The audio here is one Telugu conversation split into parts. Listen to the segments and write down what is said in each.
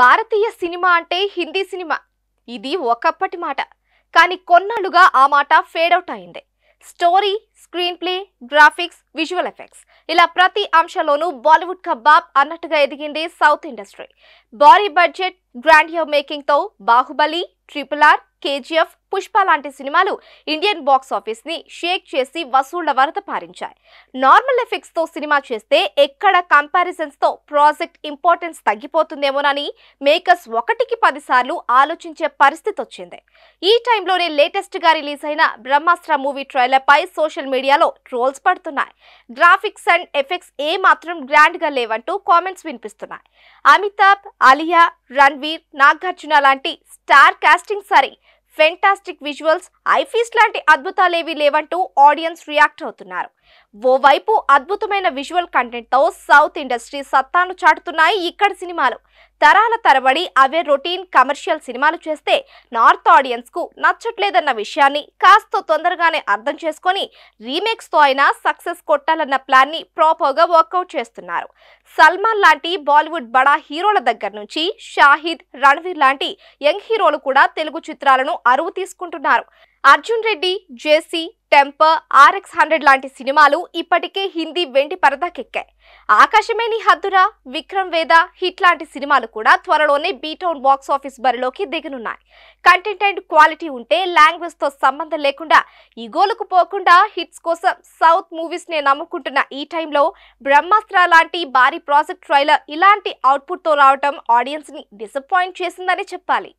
భారతీయ సినిమా అంటే హిందీ సినిమా ఇది ఒకప్పటి మాట కానీ కొన్నాళ్ళుగా ఆ మాట ఫేడ్ అవుట్ అయింది story screen play graphics visual effects ఇలా ప్రతి అంశంలోనూ బాలీవుడ్ కబాబ్ అన్నట్టుగా ఎదిగింది సౌత్ ఇండస్ట్రీ భారీ బడ్జెట్ గ్రాండియర్ మేకింగ్ తో Baahubali triple R KGF Pushpa లాంటి సినిమాలు ఇండియన్ బాక్స్ ఆఫీస్ ని షేక్ చేసి వసూళ్ల వరద పారించాయి నార్మల్ ఎఫెక్ట్స్ తో సినిమా చేస్తే ఎక్కడ కంపారిజన్స్ తో ప్రాజెక్ట్ ఇంపార్టెన్స్ తగ్గిపోతుందేమోనని మేకర్స్ ఒకటికి పదిసార్లు ఆలోచించే పరిస్థితి వచ్చింది ఈ టైంలోనే లేటెస్ట్ గా రిలీజ్ అయిన బ్రహ్మాస్త్ర మూవీ ట్రైలర్ పై సోషల్ సోషల్ మీడియాలో ట్రోల్స్ పడుతున్నాయి గ్రాఫిక్స్ అండ్ ఎఫెక్ట్స్ ఏ మాత్రం గ్రాండ్గా లేవంటూ కామెంట్స్ వినిపిస్తున్నాయి అమితాబ్ అలియా రణ్వీర్ నాగార్జున లాంటి స్టార్ కాస్టింగ్ సరే ఫెంటాస్టిక్ విజువల్స్ ఐఫీస్ లాంటి అద్భుతాలేవీ లేవంటూ ఆడియన్స్ రియాక్ట్ అవుతున్నారు ఓవైపు అద్భుతమైన విజువల్ కంటెంట్తో సౌత్ ఇండస్ట్రీ సత్తాను చాటుతున్నాయి ఇక్కడ సినిమాలు తరాల తరబడి అవే రొటీన్ కమర్షియల్ సినిమాలు చేస్తే నార్త్ ఆడియన్స్కు నచ్చట్లేదన్న విషయాన్ని కాస్త తొందరగానే అర్థం చేసుకొని రీమేక్స్తో అయినా సక్సెస్ కొట్టాలన్న ప్లాన్ని ప్రాపర్గా వర్కౌట్ చేస్తున్నారు సల్మాన్ లాంటి బాలీవుడ్ బడా హీరోల దగ్గర నుంచి షాహిద్ రణవీర్ లాంటి యంగ్ హీరోలు కూడా తెలుగు చిత్రాలను అరువు తీసుకుంటున్నారు అర్జున్ రెడ్డి జేసీ టెంపర్ ఆర్ఎక్స్ హండ్రెడ్ లాంటి సినిమాలు ఇప్పటికే హిందీ వెండి పరదాకెక్కాయి ఆకాశమేని హద్దురా విక్రమ్ వేద హిట్ లాంటి సినిమాలు కూడా త్వరలోనే బీటౌన్ బాక్స్ ఆఫీస్ బరిలోకి దిగనున్నాయి కంటెంట్ అండ్ క్వాలిటీ ఉంటే లాంగ్వేజ్తో సంబంధం లేకుండా ఇగోలకు పోకుండా హిట్స్ కోసం సౌత్ మూవీస్నే నమ్ముకుంటున్న ఈ టైంలో బ్రహ్మాస్త్ర లాంటి భారీ ప్రాజెక్ట్ ట్రైలర్ ఇలాంటి అవుట్పుట్తో రావటం ఆడియన్స్ని డిసప్పాయింట్ చేసిందని చెప్పాలి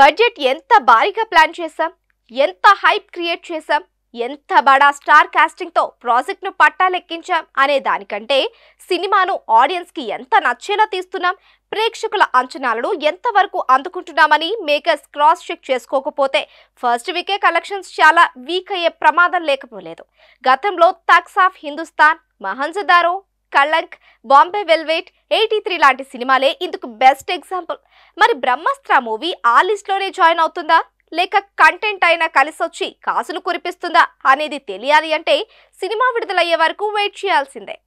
బడ్జెట్ ఎంత భారీగా ప్లాన్ చేశాం ఎంత హైప్ క్రియేట్ చేశాం ఎంత బడా స్టార్ కాస్టింగ్తో ప్రాజెక్ట్ను పట్టాలెక్కించాం అనే దానికంటే సినిమాను ఆడియన్స్కి ఎంత నచ్చేలా తీస్తున్నాం ప్రేక్షకుల అంచనాలను ఎంతవరకు అందుకుంటున్నామని మేకర్స్ క్రాస్ చెక్ చేసుకోకపోతే ఫస్ట్ వీకే కలెక్షన్స్ చాలా వీక్ అయ్యే ప్రమాదం లేకపోలేదు గతంలో thugs of Hindustan Mohenjo Daro Kalank Bombay velvet eighty three లాంటి సినిమాలే ఇందుకు బెస్ట్ ఎగ్జాంపుల్ మరి బ్రహ్మాస్త్ర మూవీ ఆ లిస్ట్లోనే జాయిన్ అవుతుందా లేక కంటెంట్ అయినా కలిసొచ్చి కాసులు కురిపిస్తుందా అనేది తెలియాలి అంటే సినిమా విడుదలయ్యే వరకు వెయిట్ చేయాల్సిందే